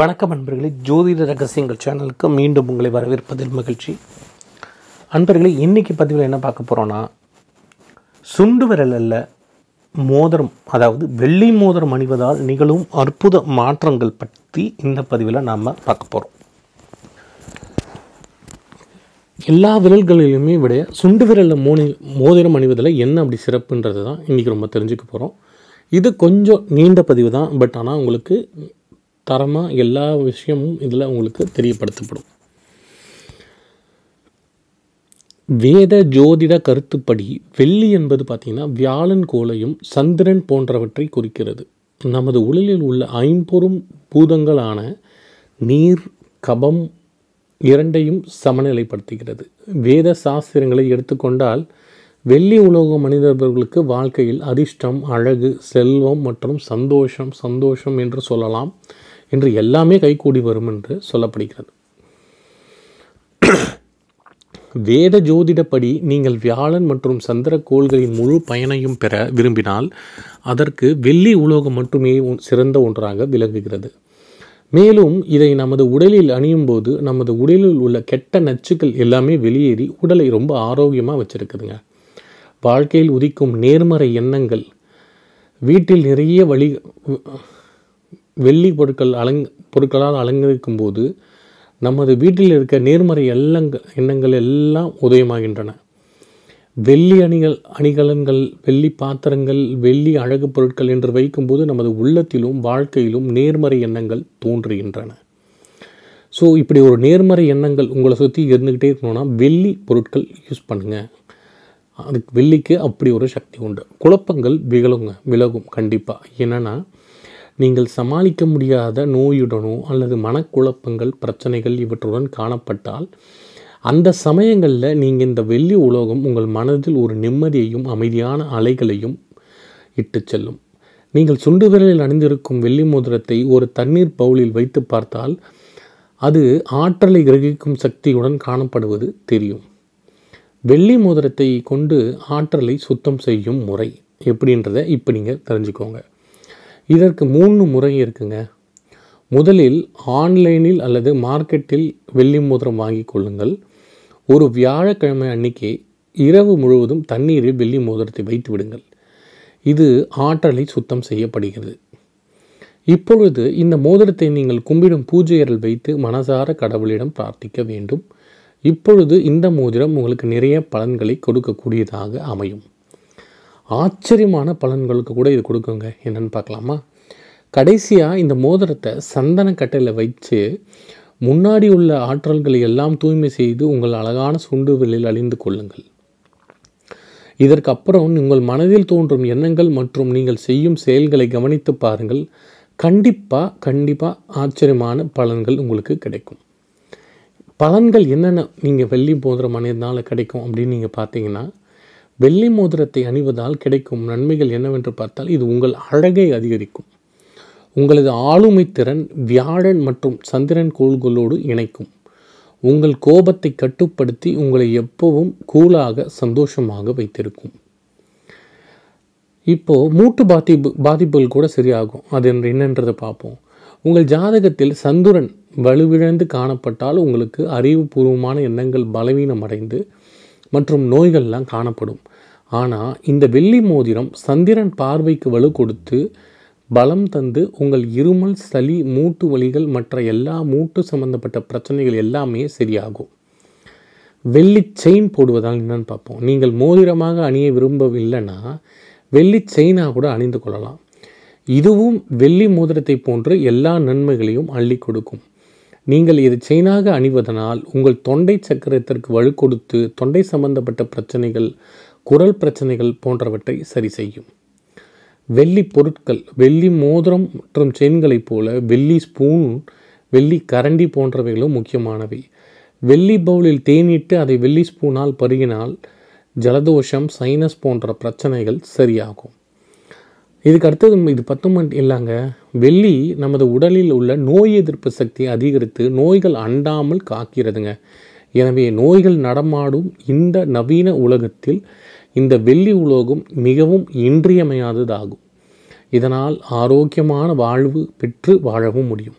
வணக்கம் அன்பர்களே ஜோதிட ரகசியங்கள் சேனலுக்கு மீண்டும் உங்களை வரவேற்பதில் மகிழ்ச்சி அன்பர்களே இன்றைக்கி பதிவில் என்ன பார்க்க போகிறோன்னா சுண்டு விரல் அல்ல மோதிரம் அதாவது வெள்ளி மோதிரம் அணிவதால் நிகழும் அற்புத மாற்றங்கள் பற்றி இந்த பதிவில் நாம் பார்க்க போகிறோம் எல்லா விரல்களிலுமே விட சுண்டு விரலில் மோனி மோதிரம் அணிவதில் என்ன அப்படி சிறப்புன்றது தான் இன்றைக்கி ரொம்ப தெரிஞ்சுக்க போகிறோம் இது கொஞ்சம் நீண்ட பதிவு தான் பட் ஆனால் உங்களுக்கு தரமாக எல்லா விஷயமும் இதில் உங்களுக்கு தெரியப்படுத்தப்படும் வேத ஜோதிட கருத்துப்படி வெள்ளி என்பது பார்த்திங்கன்னா வியாழன் கோலையும் சந்திரன் போன்றவற்றை குறிக்கிறது நமது உடலில் உள்ள ஐம்பொரும் பூதங்களான நீர் கபம் இரண்டையும் சமநிலைப்படுத்துகிறது வேத சாஸ்திரங்களை எடுத்துக்கொண்டால் வெள்ளி உலோக மனிதர்களுக்கு வாழ்க்கையில் அதிர்ஷ்டம் அழகு செல்வம் மற்றும் சந்தோஷம் சந்தோஷம் என்று சொல்லலாம் என்று எல்லாமே கைகூடி வரும் என்று சொல்லப்படுகிறது வேத ஜோதிடப்படி நீங்கள் வியாழன் மற்றும் சந்திர கோள்களின் முழு பயனையும் பெற விரும்பினால் அதற்கு வெள்ளி உலோகம் மட்டுமே சிறந்த ஒன்றாக விளங்குகிறது மேலும் இதை நமது உடலில் அணியும் போது நமது உடலில் உள்ள கெட்ட நச்சுக்கள் எல்லாமே வெளியேறி உடலை ரொம்ப ஆரோக்கியமாக வச்சுருக்குதுங்க வாழ்க்கையில் உதிக்கும் நேர்மறை எண்ணங்கள் வீட்டில் நிறைய வழி வெள்ளி பொருட்கள் அலங் பொருட்களால் அலங்கரிக்கும் போது நமது வீட்டில் இருக்க நேர்மறை எல்லங்க எண்ணங்கள் எல்லாம் உதயமாகின்றன வெள்ளி அணிகள் அணிகலன்கள் வெள்ளி பாத்திரங்கள் வெள்ளி அழகு பொருட்கள் என்று வைக்கும்போது நமது உள்ளத்திலும் வாழ்க்கையிலும் நேர்மறை எண்ணங்கள் தோன்றுகின்றன ஸோ இப்படி ஒரு நேர்மறை எண்ணங்கள் உங்களை சுற்றி இருந்துக்கிட்டே இருக்கணும்னா வெள்ளி பொருட்கள் யூஸ் பண்ணுங்கள் அதுக்கு வெள்ளிக்கு அப்படி ஒரு சக்தி உண்டு குழப்பங்கள் விகழுங்க விலகும் கண்டிப்பாக என்னென்னா நீங்கள் சமாளிக்க முடியாத நோயுடனோ அல்லது மனக்குழப்பங்கள் பிரச்சனைகள் இவற்றுடன் காணப்பட்டால் அந்த சமயங்களில் நீங்கள் இந்த வெள்ளி உலோகம் உங்கள் மனதில் ஒரு நிம்மதியையும் அமைதியான அலைகளையும் இட்டு செல்லும் நீங்கள் சுண்டு விரலில் அணிந்திருக்கும் வெள்ளி மோதிரத்தை ஒரு தண்ணீர் பவுலில் வைத்து பார்த்தால் அது ஆற்றலை கிரகிக்கும் சக்தியுடன் காணப்படுவது தெரியும் வெள்ளி மோதிரத்தை கொண்டு ஆற்றலை சுத்தம் செய்யும் முறை எப்படின்றத இப்போ நீங்கள் தெரிஞ்சுக்கோங்க இதற்கு மூணு முறை இருக்குங்க முதலில் ஆன்லைனில் அல்லது மார்க்கெட்டில் வெள்ளி மோதிரம் வாங்கி கொள்ளுங்கள் ஒரு வியாழக்கிழமை அன்னைக்கு இரவு முழுவதும் தண்ணீரில் வெள்ளி மோதிரத்தை வைத்து விடுங்கள் இது ஆற்றலை சுத்தம் செய்யப்படுகிறது இப்பொழுது இந்த மோதிரத்தை நீங்கள் கும்பிடும் பூஜையரல் வைத்து மனசார கடவுளிடம் பிரார்த்திக்க வேண்டும் இப்பொழுது இந்த மோதிரம் உங்களுக்கு நிறைய பலன்களை கொடுக்கக்கூடியதாக அமையும் ஆச்சரியமான பலன்களுக்கு கூட இது கொடுக்குங்க என்னென்னு பார்க்கலாமா கடைசியாக இந்த மோதிரத்தை சந்தனக்கட்டையில் வச்சு முன்னாடி உள்ள ஆற்றல்களை எல்லாம் தூய்மை செய்து உங்கள் அழகான சுண்டு வெளியில் அழிந்து கொள்ளுங்கள் இதற்கப்புறம் உங்கள் மனதில் தோன்றும் எண்ணங்கள் மற்றும் நீங்கள் செய்யும் செயல்களை கவனித்து பாருங்கள் கண்டிப்பாக கண்டிப்பாக ஆச்சரியமான பலன்கள் உங்களுக்கு கிடைக்கும் பலன்கள் என்னென்ன நீங்கள் வெள்ளி போன்ற மனிதனால் கிடைக்கும் அப்படின்னு நீங்கள் பார்த்தீங்கன்னா வெள்ளி மோதிரத்தை அணிவதால் கிடைக்கும் நன்மைகள் என்னவென்று பார்த்தால் இது உங்கள் அழகை அதிகரிக்கும் உங்களது ஆளுமை திறன் வியாழன் மற்றும் சந்திரன் கோள்களோடு இணைக்கும் உங்கள் கோபத்தை கட்டுப்படுத்தி உங்களை எப்பவும் கூலாக சந்தோஷமாக வைத்திருக்கும் இப்போது மூட்டு பாதிப்பு பாதிப்புகள் கூட சரியாகும் அது என்று என்னன்றதை பார்ப்போம் உங்கள் ஜாதகத்தில் சந்துரன் வலுவிழந்து காணப்பட்டால் உங்களுக்கு அறிவுபூர்வமான எண்ணங்கள் பலவீனம் அடைந்து மற்றும் நோய்கள்லாம் காணப்படும் ஆனால் இந்த வெள்ளி மோதிரம் சந்திரன் பார்வைக்கு வலு கொடுத்து பலம் தந்து உங்கள் இருமல் சளி மூட்டு வலிகள் மற்ற எல்லா மூட்டு சம்மந்தப்பட்ட பிரச்சனைகள் எல்லாமே சரியாகும் வெள்ளி செயின் போடுவதால் என்னென்னு பார்ப்போம் நீங்கள் மோதிரமாக அணிய விரும்பவில்லைன்னா வெள்ளி செயினாக கூட அணிந்து கொள்ளலாம் இதுவும் வெள்ளி மோதிரத்தை போன்று எல்லா நன்மைகளையும் அள்ளி கொடுக்கும் நீங்கள் இது செயினாக அணிவதனால் உங்கள் தொண்டை சக்கரத்திற்கு வலு கொடுத்து தொண்டை சம்பந்தப்பட்ட பிரச்சனைகள் குரல் பிரச்சனைகள் போன்றவற்றை சரி செய்யும் வெள்ளி பொருட்கள் வெள்ளி மோதிரம் மற்றும் செயின்களைப் போல வெள்ளி ஸ்பூன் வெள்ளி கரண்டி போன்றவைகளும் முக்கியமானவை வெள்ளி பவுலில் தேனிட்டு அதை வெள்ளி ஸ்பூனால் பருகினால் ஜலதோஷம் சைனஸ் போன்ற பிரச்சனைகள் சரியாகும் இதுக்கு அடுத்தது இது பத்து இல்லைங்க வெள்ளி நமது உடலில் உள்ள நோய் எதிர்ப்பு சக்தியை அதிகரித்து நோய்கள் அண்டாமல் காக்கிறதுங்க எனவே நோய்கள் நடமாடும் இந்த நவீன உலகத்தில் இந்த வெள்ளி உலோகம் மிகவும் இன்றியமையாததாகும் இதனால் ஆரோக்கியமான வாழ்வு பெற்று வாழவும் முடியும்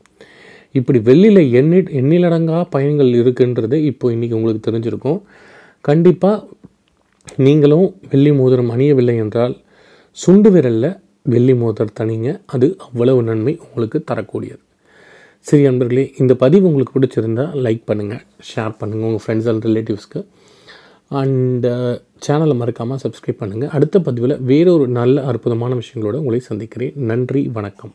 இப்படி வெள்ளியில் எண்ணி எண்ணிலடங்கா பயன்கள் இருக்குன்றது இப்போ இன்றைக்கி உங்களுக்கு தெரிஞ்சிருக்கும் கண்டிப்பாக நீங்களும் வெள்ளி மோதிரம் அணியவில்லை என்றால் சுண்டு விரலில் வெள்ளி மோதர் தனிங்க அது அவ்வளவு நன்மை உங்களுக்கு தரக்கூடியது சரி அன்பர்களே இந்த பதிவு உங்களுக்கு பிடிச்சிருந்தால் லைக் பண்ணுங்கள் ஷேர் பண்ணுங்கள் உங்கள் ஃப்ரெண்ட்ஸ் அண்ட் ரிலேட்டிவ்ஸ்க்கு uh, அண்ட் சேனலை மறக்காமல் சப்ஸ்கிரைப் பண்ணுங்கள் அடுத்த பதிவில் வேறொரு நல்ல அற்புதமான விஷயங்களோடு உங்களை சந்திக்கிறேன் நன்றி வணக்கம்